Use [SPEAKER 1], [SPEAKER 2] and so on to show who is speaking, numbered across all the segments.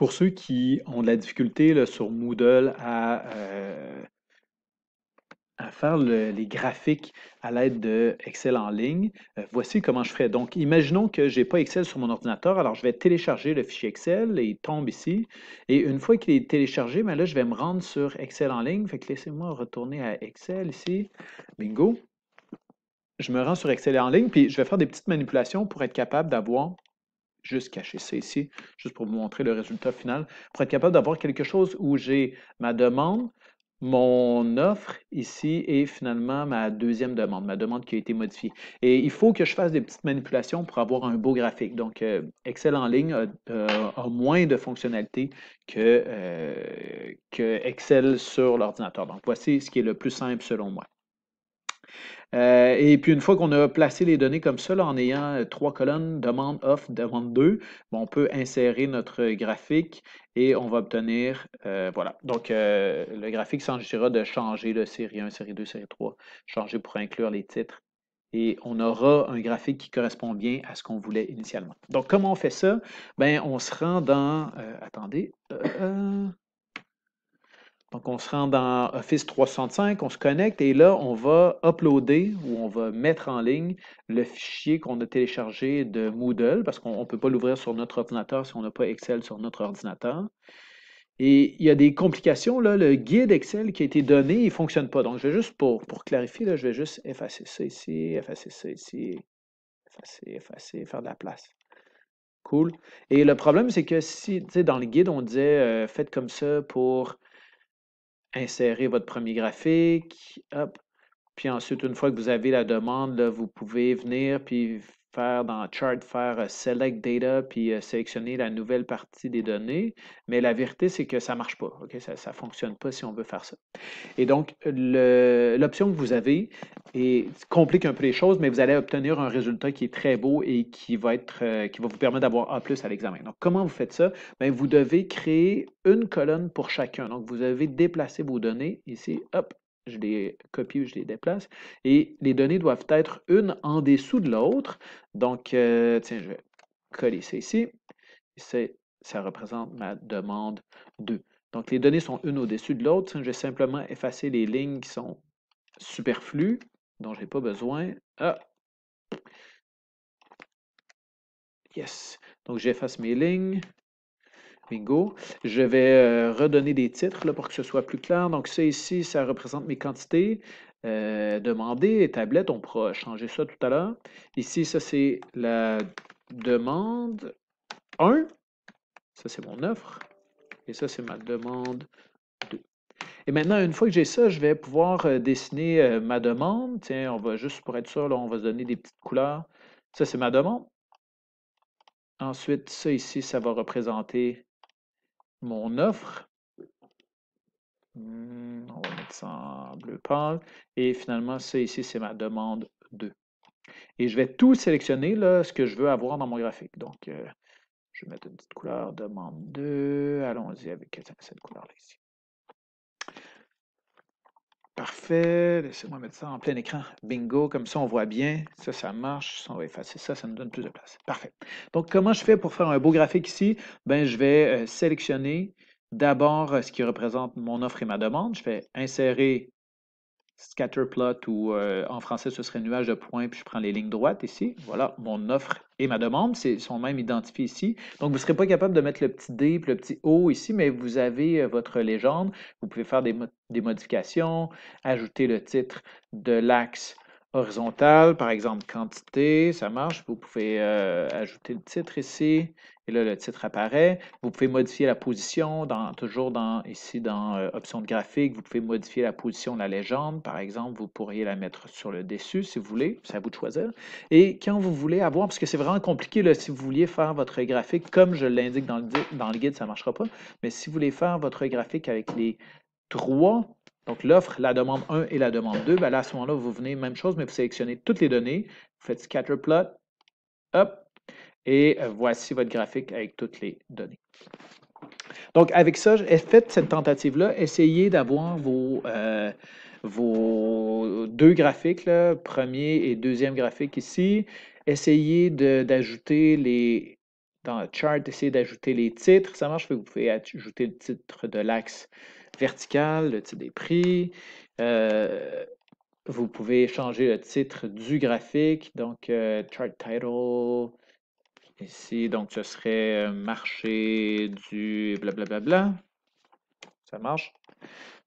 [SPEAKER 1] Pour ceux qui ont de la difficulté sur Moodle à, euh, faire les graphiques à l'aide de en ligne, euh, voici comment je ferai. Donc, imaginons que je n'ai pas Excel sur mon ordinateur, alors je vais télécharger le fichier Excel et il tombe ici. Et une fois qu'il est téléchargé, ben là, je vais me rendre sur Excel en ligne. Fait que laissez-moi retourner à Excel ici. Bingo je me rends sur Excel en ligne, puis je vais faire des petites manipulations pour être capable d'avoir juste cacher ça ici, juste pour vous montrer le résultat final, pour être capable d'avoir quelque chose où j'ai ma demande, mon offre ici et finalement ma deuxième demande, ma demande qui a été modifiée. Et il faut que je fasse des petites manipulations pour avoir un beau graphique. Donc, euh, Excel en ligne euh, a, moins de fonctionnalités que, euh, que Excel sur l'ordinateur. Donc, voici ce qui est le plus simple selon moi. Euh, et puis une fois qu'on a placé les données comme ça, en ayant euh, trois colonnes, demande off, demande 2, on peut insérer notre graphique et on va obtenir, euh, voilà. Donc le graphique s'enrichira de changer le série 1, série 2, série 3, changer pour inclure les titres. Et on aura un graphique qui correspond bien à ce qu'on voulait initialement. Donc, comment on fait ça? Ben, on se rend dans... attendez. Donc, on se rend dans Office 365, on se connecte et là, on va uploader ou on va mettre en ligne le fichier qu'on a téléchargé de Moodle parce qu'on ne peut pas l'ouvrir sur notre ordinateur si on n'a pas Excel sur notre ordinateur. Et il y a des complications. Là, le guide Excel qui a été donné, il ne fonctionne pas. Donc, je vais juste, pour, clarifier, là, je vais juste effacer ça ici, effacer ça ici, effacer, effacer, faire de la place. Cool. Et le problème, c'est que si, tu sais, dans le guide, on disait euh, faites comme ça pour insérer votre premier graphique. Hop. Puis ensuite, une fois que vous avez la demande, vous pouvez venir puis faire dans chart, faire euh, select data, puis euh, sélectionner la nouvelle partie des données, mais la vérité, c'est que ça ne marche pas. Ça ne fonctionne pas si on veut faire ça. Et donc, l'option que vous avez est complique un peu les choses, mais vous allez obtenir un résultat qui est très beau et qui va, être, euh, qui va vous permettre d'avoir plus à l'examen. Donc, comment vous faites ça? Bien, vous devez créer une colonne pour chacun. Donc, vous avez déplacé vos données ici, hop, je les copie ou je les déplace. Et les données doivent être une en dessous de l'autre. Donc, euh, tiens, je vais coller ça ici. Ça représente ma demande 2. Donc, les données sont une au-dessus de l'autre. Je vais simplement effacer les lignes qui sont superflues, dont je n'ai pas besoin. Ah! Yes! Donc, j'efface mes lignes. Bingo. Je vais euh, redonner des titres là, pour que ce soit plus clair. Donc, ça ici, ça représente mes quantités. Euh, demandées, tablettes, on pourra changer ça tout à l'heure. Ici, ça, c'est la demande 1. Ça, c'est mon offre. Et ça, c'est ma demande 2. Et maintenant, une fois que j'ai ça, je vais pouvoir euh, dessiner ma demande. Tiens, on va juste pour être sûr, là, on va se donner des petites couleurs. Ça, c'est ma demande. Ensuite, ça ici, ça va représenter mon offre. Mmh, on va mettre ça en bleu pâle. Et finalement, ça ici, c'est ma demande 2. Et je vais tout sélectionner, là, ce que je veux avoir dans mon graphique. Donc, euh, je vais mettre une petite couleur, demande 2. Allons-y avec cette couleur-là ici. Parfait. Laissez-moi mettre ça en plein écran. Bingo, comme ça on voit bien. Ça, ça marche. Ça, on va effacer ça, ça nous donne plus de place. Parfait. Donc, comment je fais pour faire un beau graphique ici? Ben, je vais euh, sélectionner d'abord euh, ce qui représente mon offre et ma demande. Je fais insérer scatterplot ou euh, en français ce serait nuage de points, puis je prends les lignes droites ici. Voilà, mon offre et ma demande sont même identifiés ici. Donc vous ne serez pas capable de mettre le petit D puis le petit O ici, mais vous avez euh, votre légende. Vous pouvez faire des, des modifications, ajouter le titre de l'axe horizontal, par exemple quantité, ça marche. Vous pouvez euh, ajouter le titre ici, et là le titre apparaît. Vous pouvez modifier la position, dans, toujours dans, ici dans euh, options de graphique, vous pouvez modifier la position de la légende. Par exemple, vous pourriez la mettre sur le dessus si vous voulez, c'est à vous de choisir. Et quand vous voulez avoir, parce que c'est vraiment compliqué, si vous vouliez faire votre graphique, comme je l'indique dans dans le guide, ça ne marchera pas, mais si vous voulez faire votre graphique avec les trois donc l'offre, la demande 1 et la demande 2, ben, à ce moment-là, vous venez, même chose, mais vous sélectionnez toutes les données, vous faites scatter plot, hop, et euh, voici votre graphique avec toutes les données. Donc avec ça, eh, faites cette tentative-là, essayez d'avoir vos, euh, vos deux graphiques, premier et deuxième graphique ici, essayez d'ajouter les dans le chart, essayer d'ajouter les titres. Ça marche, vous pouvez ajouter le titre de l'axe vertical, le titre des prix. Euh, vous pouvez changer le titre du graphique, donc euh, chart title. Ici, donc ce serait euh, marché du blablabla. Ça marche.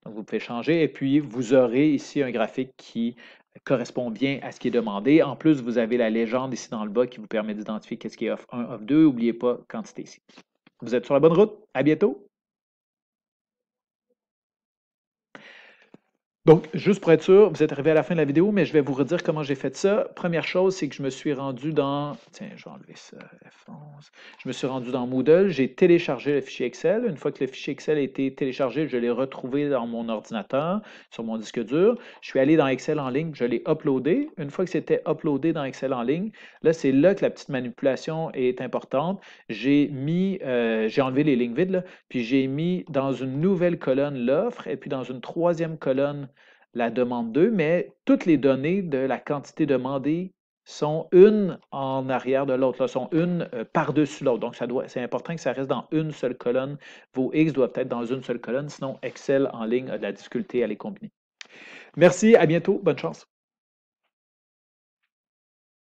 [SPEAKER 1] Donc vous pouvez changer et puis vous aurez ici un graphique qui correspond bien à ce qui est demandé. En plus, vous avez la légende ici dans le bas qui vous permet d'identifier qu'est-ce qui est off 1, off 2. N'oubliez pas quantité ici. Vous êtes sur la bonne route. À bientôt. Donc, juste pour être sûr, vous êtes arrivé à la fin de la vidéo, mais je vais vous redire comment j'ai fait ça. Première chose, c'est que je me suis rendu dans... Tiens, je vais enlever ça, F11. Je me suis rendu dans Moodle, j'ai téléchargé le fichier Excel. Une fois que le fichier Excel a été téléchargé, je l'ai retrouvé dans mon ordinateur, sur mon disque dur. Je suis allé dans Excel en ligne, je l'ai uploadé. Une fois que c'était uploadé dans Excel en ligne, là, c'est là que la petite manipulation est importante. J'ai mis... Euh, j'ai enlevé les lignes vides, puis j'ai mis dans une nouvelle colonne l'offre, et puis dans une troisième colonne la demande 2, mais toutes les données de la quantité demandée sont une en arrière de l'autre, sont une euh, par-dessus l'autre. Donc, ça doit, c'est important que ça reste dans une seule colonne. Vos X doivent être dans une seule colonne, sinon Excel en ligne a de la difficulté à les combiner. Merci, à bientôt, bonne chance.